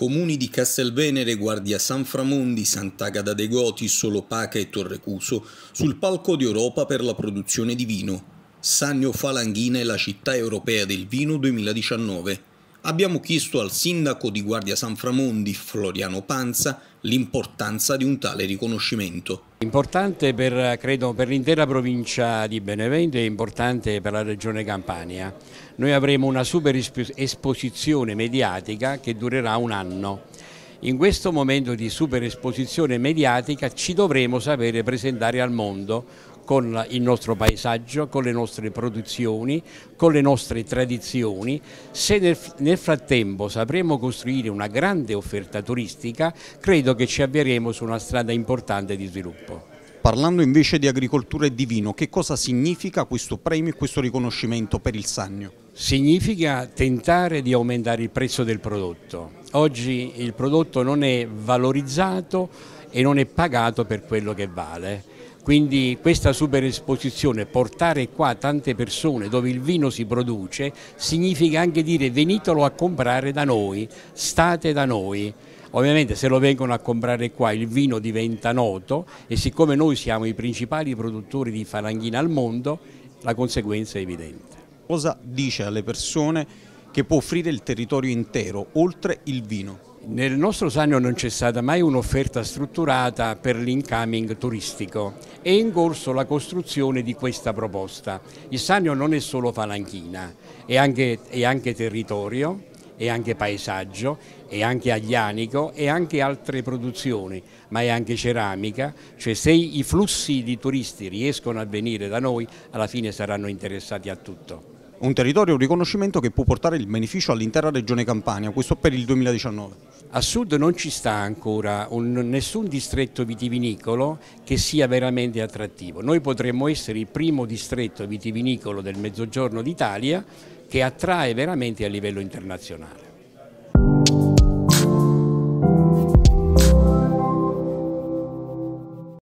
comuni di Castelvenere, Guardia San Framondi, Sant'Agata dei Goti, Solopaca e Torrecuso, sul palco d'Europa per la produzione di vino. Sannio Falanghina è la città europea del vino 2019. Abbiamo chiesto al sindaco di Guardia San Framondi, Floriano Panza, l'importanza di un tale riconoscimento. Importante per, credo, per l'intera provincia di Benevento e importante per la regione Campania. Noi avremo una super esposizione mediatica che durerà un anno. In questo momento di super esposizione mediatica ci dovremo sapere presentare al mondo con il nostro paesaggio, con le nostre produzioni, con le nostre tradizioni. Se nel, nel frattempo sapremo costruire una grande offerta turistica, credo che ci avvieremo su una strada importante di sviluppo. Parlando invece di agricoltura e di vino, che cosa significa questo premio e questo riconoscimento per il Sannio? Significa tentare di aumentare il prezzo del prodotto. Oggi il prodotto non è valorizzato e non è pagato per quello che vale. Quindi questa super esposizione, portare qua tante persone dove il vino si produce, significa anche dire venitelo a comprare da noi, state da noi. Ovviamente se lo vengono a comprare qua il vino diventa noto e siccome noi siamo i principali produttori di falanghina al mondo, la conseguenza è evidente. Cosa dice alle persone che può offrire il territorio intero, oltre il vino. Nel nostro Sannio non c'è stata mai un'offerta strutturata per l'incoming turistico. È in corso la costruzione di questa proposta. Il Sannio non è solo falanchina, è anche, è anche territorio, è anche paesaggio, è anche aglianico e anche altre produzioni, ma è anche ceramica, cioè se i flussi di turisti riescono a venire da noi alla fine saranno interessati a tutto un territorio, un riconoscimento che può portare il beneficio all'intera regione Campania, questo per il 2019. A sud non ci sta ancora un, nessun distretto vitivinicolo che sia veramente attrattivo. Noi potremmo essere il primo distretto vitivinicolo del Mezzogiorno d'Italia che attrae veramente a livello internazionale.